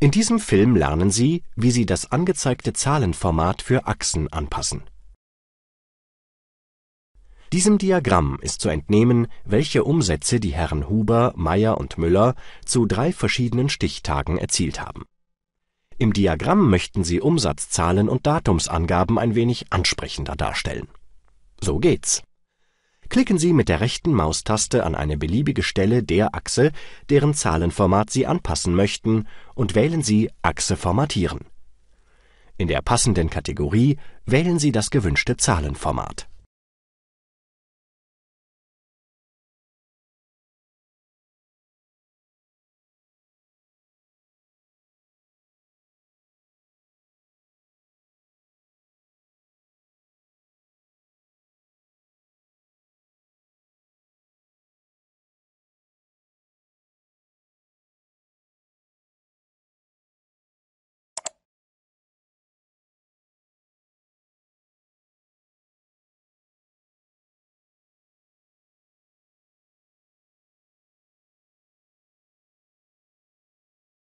In diesem Film lernen sie, wie sie das angezeigte Zahlenformat für Achsen anpassen. Diesem Diagramm ist zu entnehmen, welche Umsätze die Herren Huber, Meyer und Müller zu drei verschiedenen Stichtagen erzielt haben. Im Diagramm möchten sie Umsatzzahlen und Datumsangaben ein wenig ansprechender darstellen. So geht's klicken Sie mit der rechten Maustaste an eine beliebige Stelle der Achse, deren Zahlenformat Sie anpassen möchten, und wählen Sie Achse formatieren. In der passenden Kategorie wählen Sie das gewünschte Zahlenformat